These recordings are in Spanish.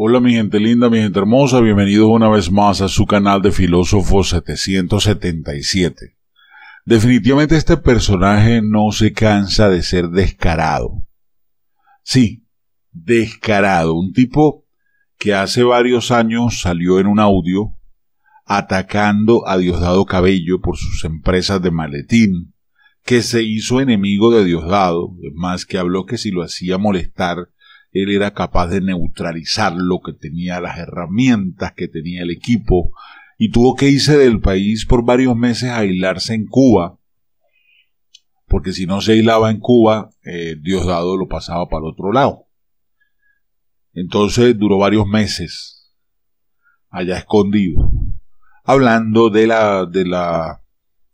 Hola mi gente linda, mi gente hermosa, bienvenidos una vez más a su canal de Filósofo 777. Definitivamente este personaje no se cansa de ser descarado. Sí, descarado, un tipo que hace varios años salió en un audio atacando a Diosdado Cabello por sus empresas de maletín, que se hizo enemigo de Diosdado, más que habló que si lo hacía molestar él era capaz de neutralizar lo que tenía, las herramientas que tenía el equipo, y tuvo que irse del país por varios meses a aislarse en Cuba, porque si no se aislaba en Cuba, Dios eh, Diosdado lo pasaba para el otro lado. Entonces duró varios meses allá escondido, hablando de la, de la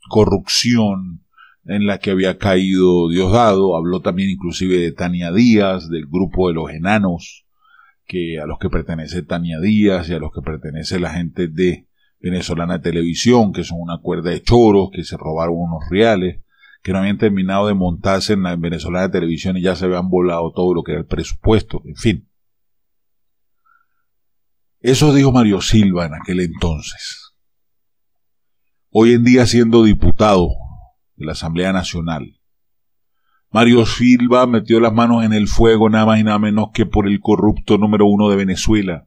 corrupción, en la que había caído Diosdado, habló también inclusive de Tania Díaz, del grupo de los enanos, que a los que pertenece Tania Díaz y a los que pertenece la gente de Venezolana Televisión, que son una cuerda de choros, que se robaron unos reales, que no habían terminado de montarse en la Venezolana Televisión y ya se habían volado todo lo que era el presupuesto, en fin. Eso dijo Mario Silva en aquel entonces. Hoy en día siendo diputado de la Asamblea Nacional. Mario Silva metió las manos en el fuego nada más y nada menos que por el corrupto número uno de Venezuela,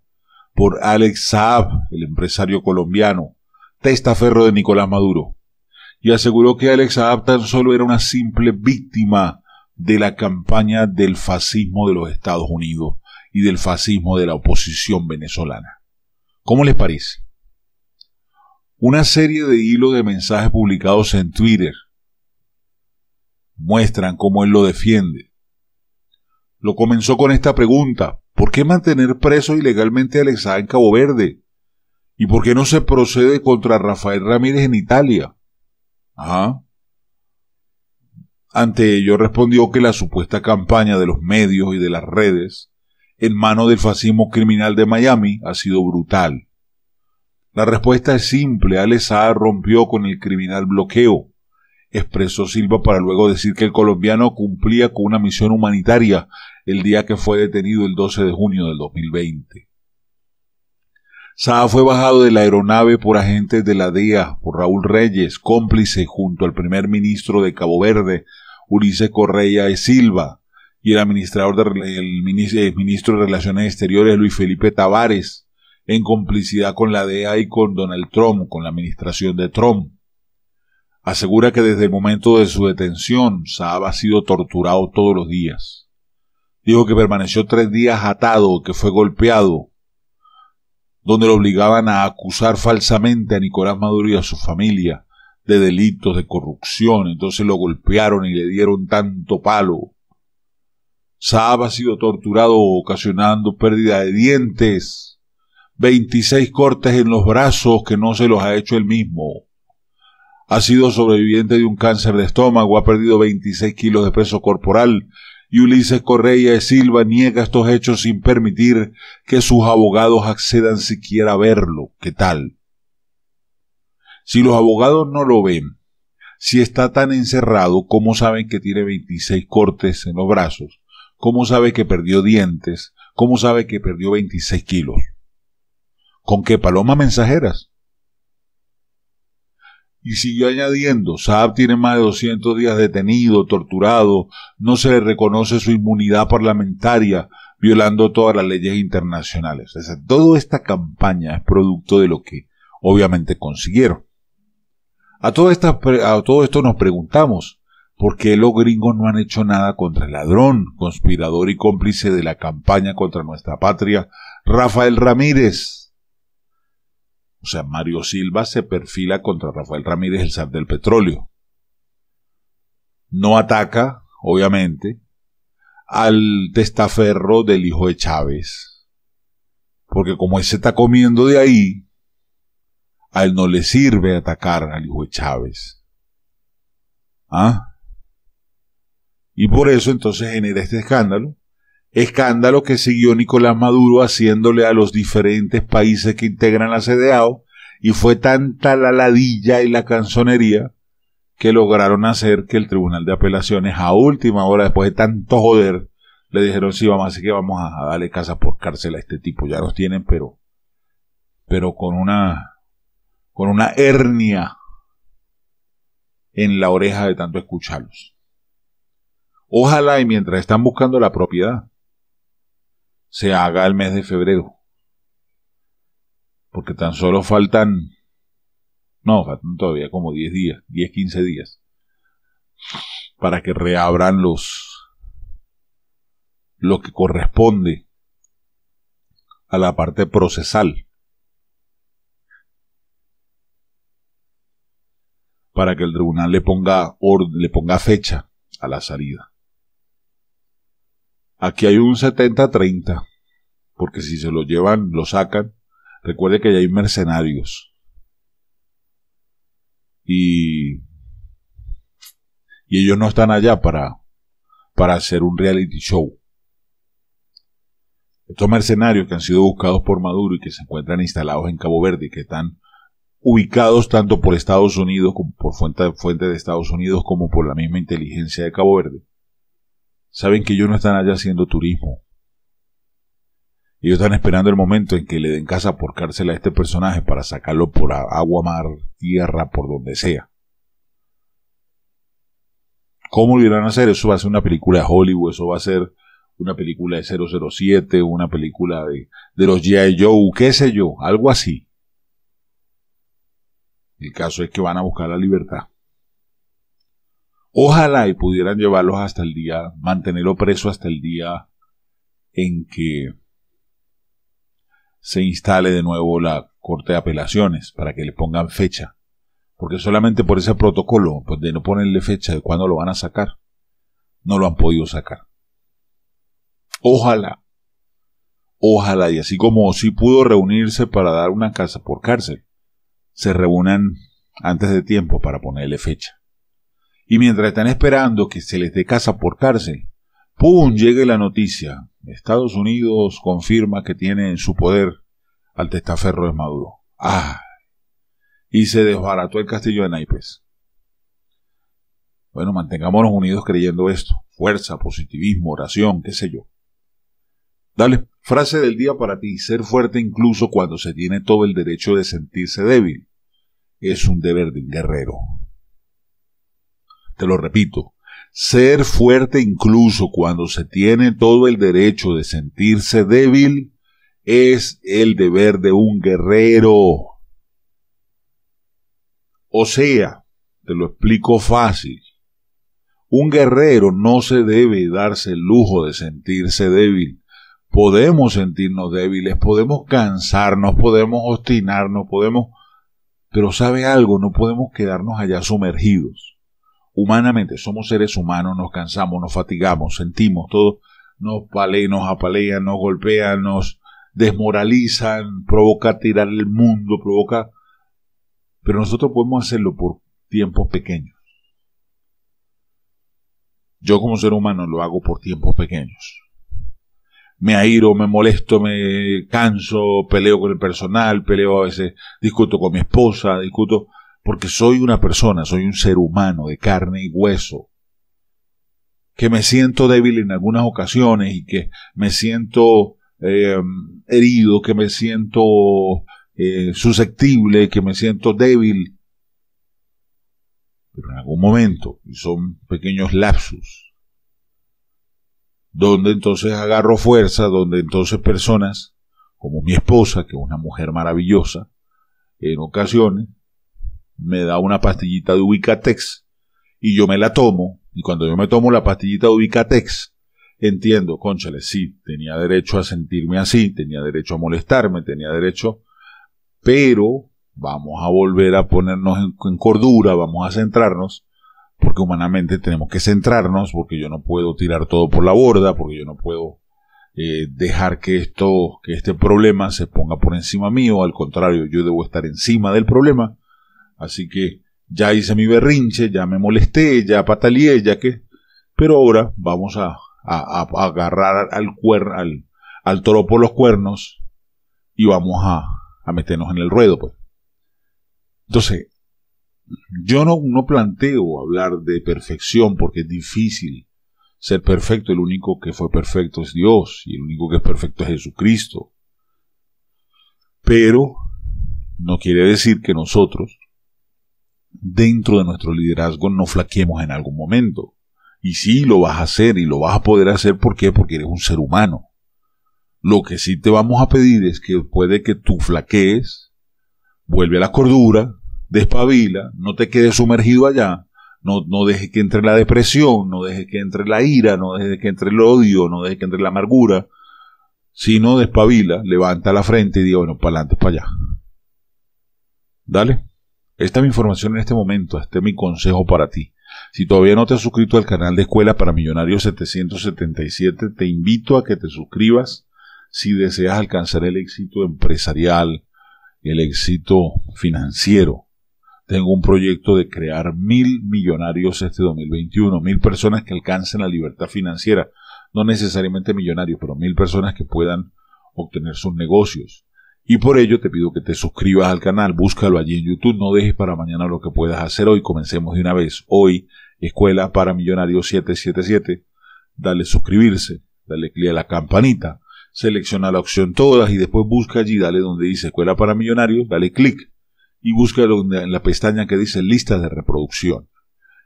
por Alex Saab, el empresario colombiano, testaferro de Nicolás Maduro, y aseguró que Alex Saab tan solo era una simple víctima de la campaña del fascismo de los Estados Unidos y del fascismo de la oposición venezolana. ¿Cómo les parece? Una serie de hilos de mensajes publicados en Twitter, muestran cómo él lo defiende. Lo comenzó con esta pregunta, ¿por qué mantener preso ilegalmente a Alexa en Cabo Verde? ¿Y por qué no se procede contra Rafael Ramírez en Italia? Ajá. Ante ello respondió que la supuesta campaña de los medios y de las redes en mano del fascismo criminal de Miami ha sido brutal. La respuesta es simple, Alexa rompió con el criminal bloqueo expresó Silva para luego decir que el colombiano cumplía con una misión humanitaria el día que fue detenido el 12 de junio del 2020. Saa fue bajado de la aeronave por agentes de la DEA, por Raúl Reyes, cómplice junto al primer ministro de Cabo Verde, Ulises Correa de Silva, y el administrador del el ministro de Relaciones Exteriores, Luis Felipe Tavares, en complicidad con la DEA y con Donald Trump, con la administración de Trump asegura que desde el momento de su detención Saab ha sido torturado todos los días. Dijo que permaneció tres días atado, que fue golpeado, donde lo obligaban a acusar falsamente a Nicolás Maduro y a su familia de delitos de corrupción, entonces lo golpearon y le dieron tanto palo. Saab ha sido torturado ocasionando pérdida de dientes, 26 cortes en los brazos que no se los ha hecho él mismo ha sido sobreviviente de un cáncer de estómago, ha perdido 26 kilos de peso corporal, y Ulises Correa de Silva niega estos hechos sin permitir que sus abogados accedan siquiera a verlo. ¿Qué tal? Si los abogados no lo ven, si está tan encerrado, ¿cómo saben que tiene 26 cortes en los brazos? ¿Cómo sabe que perdió dientes? ¿Cómo sabe que perdió 26 kilos? ¿Con qué palomas mensajeras? y siguió añadiendo, Saab tiene más de 200 días detenido, torturado, no se le reconoce su inmunidad parlamentaria, violando todas las leyes internacionales. O toda esta campaña es producto de lo que obviamente consiguieron. A a todo esto nos preguntamos, ¿por qué los gringos no han hecho nada contra el ladrón, conspirador y cómplice de la campaña contra nuestra patria, Rafael Ramírez? O sea, Mario Silva se perfila contra Rafael Ramírez, el zar del petróleo. No ataca, obviamente, al testaferro del hijo de Chávez. Porque como él se está comiendo de ahí, a él no le sirve atacar al hijo de Chávez. ¿Ah? Y por eso entonces genera este escándalo escándalo que siguió Nicolás Maduro haciéndole a los diferentes países que integran la CDAO, y fue tanta la ladilla y la canzonería que lograron hacer que el Tribunal de Apelaciones a última hora, después de tanto joder, le dijeron sí, vamos, así que vamos a darle casa por cárcel a este tipo, ya los tienen, pero, pero con una, con una hernia en la oreja de tanto escucharlos. Ojalá y mientras están buscando la propiedad, se haga el mes de febrero. Porque tan solo faltan, no, faltan todavía como 10 días, 10, 15 días, para que reabran los, lo que corresponde a la parte procesal. Para que el tribunal le ponga, le ponga fecha a la salida. Aquí hay un 70-30, porque si se lo llevan, lo sacan. Recuerde que ya hay mercenarios. Y, y ellos no están allá para, para hacer un reality show. Estos mercenarios que han sido buscados por Maduro y que se encuentran instalados en Cabo Verde y que están ubicados tanto por Estados Unidos, como por fuente de Estados Unidos, como por la misma inteligencia de Cabo Verde, saben que ellos no están allá haciendo turismo. Ellos están esperando el momento en que le den casa por cárcel a este personaje para sacarlo por agua, mar, tierra, por donde sea. ¿Cómo lo irán a hacer? Eso va a ser una película de Hollywood, eso va a ser una película de 007, una película de, de los G.I. Joe, qué sé yo, algo así. El caso es que van a buscar la libertad. Ojalá y pudieran llevarlos hasta el día, mantenerlo preso hasta el día en que se instale de nuevo la Corte de Apelaciones para que le pongan fecha. Porque solamente por ese protocolo, pues de no ponerle fecha de cuándo lo van a sacar, no lo han podido sacar. Ojalá, ojalá, y así como sí pudo reunirse para dar una casa por cárcel, se reúnan antes de tiempo para ponerle fecha. Y mientras están esperando que se les dé casa por cárcel, ¡pum! llegue la noticia. Estados Unidos confirma que tiene en su poder al testaferro de Maduro. ¡Ah! Y se desbarató el castillo de Naipes. Bueno, mantengámonos unidos creyendo esto. Fuerza, positivismo, oración, qué sé yo. Dale, frase del día para ti. Ser fuerte incluso cuando se tiene todo el derecho de sentirse débil. Es un deber de un guerrero te lo repito, ser fuerte incluso cuando se tiene todo el derecho de sentirse débil es el deber de un guerrero. O sea, te lo explico fácil. Un guerrero no se debe darse el lujo de sentirse débil. Podemos sentirnos débiles, podemos cansarnos, podemos obstinarnos, podemos... Pero sabe algo, no podemos quedarnos allá sumergidos humanamente, somos seres humanos, nos cansamos, nos fatigamos, sentimos, todo nos pale, nos apalean, nos golpean, nos desmoralizan, provoca tirar el mundo, provoca... Pero nosotros podemos hacerlo por tiempos pequeños. Yo como ser humano lo hago por tiempos pequeños. Me airo, me molesto, me canso, peleo con el personal, peleo a veces, discuto con mi esposa, discuto porque soy una persona, soy un ser humano de carne y hueso, que me siento débil en algunas ocasiones y que me siento eh, herido, que me siento eh, susceptible, que me siento débil. Pero en algún momento, y son pequeños lapsus, donde entonces agarro fuerza, donde entonces personas como mi esposa, que es una mujer maravillosa, en ocasiones, me da una pastillita de Ubicatex y yo me la tomo, y cuando yo me tomo la pastillita de Ubicatex, entiendo, conchales, sí, tenía derecho a sentirme así, tenía derecho a molestarme, tenía derecho, pero vamos a volver a ponernos en, cordura, vamos a centrarnos, porque humanamente tenemos que centrarnos, porque yo no puedo tirar todo por la borda, porque yo no puedo eh, dejar que esto, que este problema se ponga por encima mío, al contrario, yo debo estar encima del problema Así que ya hice mi berrinche, ya me molesté, ya pataleé, ya que... Pero ahora vamos a, agarrar al, cuer, al, toro por los cuernos y vamos a, meternos en el ruedo. Pues. Entonces, yo no planteo hablar de perfección porque es difícil ser perfecto. El único que fue perfecto es Dios y el único que es perfecto es Jesucristo. Pero no quiere decir que nosotros dentro de nuestro liderazgo no flaqueemos en algún momento. Y sí, lo vas a hacer y lo vas a poder hacer. ¿Por qué? Porque eres un ser humano. Lo que sí te vamos a pedir es que puede que tú flaquees, vuelve a la cordura, despabila, no te quedes sumergido allá, no, no dejes que entre la depresión, no dejes que entre la ira, no dejes que entre el odio, no dejes que entre la amargura, sino despabila, levanta la frente y diga, bueno, para adelante, para allá. Dale. Esta es mi información en este momento, este es mi consejo para ti. Si todavía no te has suscrito al canal de Escuela para Millonarios 777, te invito a que te suscribas si deseas alcanzar el éxito empresarial, el éxito financiero. Tengo un proyecto de crear mil millonarios este 2021, mil personas que alcancen la libertad financiera, no necesariamente millonarios, pero mil personas que puedan obtener sus negocios. Y por ello te pido que te suscribas al canal, búscalo allí en YouTube, no dejes para mañana lo que puedas hacer hoy, comencemos de una vez. Hoy, Escuela para Millonarios 777, dale suscribirse, dale clic a la campanita, selecciona la opción todas y después busca allí, dale donde dice Escuela para Millonarios, dale clic y busca en la pestaña que dice listas de reproducción.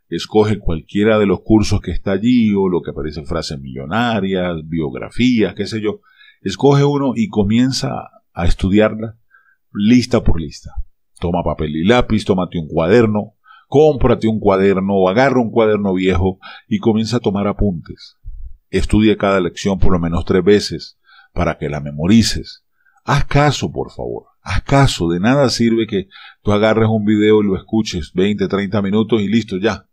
Escoge cualquiera de los cursos que está allí o lo que aparece frases millonarias, biografías, qué sé yo. Escoge uno y comienza a estudiarla lista por lista. Toma papel y lápiz, tómate un cuaderno, cómprate un cuaderno o agarra un cuaderno viejo y comienza a tomar apuntes. Estudia cada lección por lo menos tres veces para que la memorices. Haz caso, por favor. Haz caso. De nada sirve que tú agarres un video y lo escuches 20, 30 minutos y listo, ya.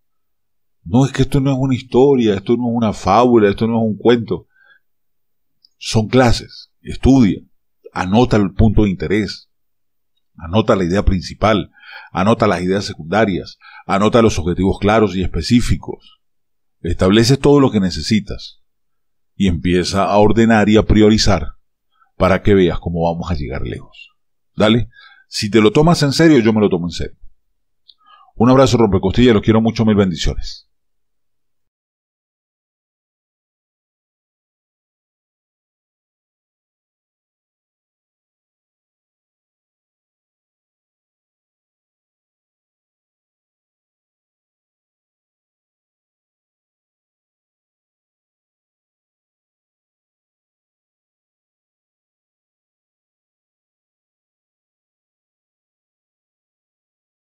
No es que esto no es una historia, esto no es una fábula, esto no es un cuento. Son clases. Estudia anota el punto de interés, anota la idea principal, anota las ideas secundarias, anota los objetivos claros y específicos, establece todo lo que necesitas y empieza a ordenar y a priorizar para que veas cómo vamos a llegar lejos. Dale, si te lo tomas en serio, yo me lo tomo en serio. Un abrazo rompecostilla, los quiero mucho, mil bendiciones.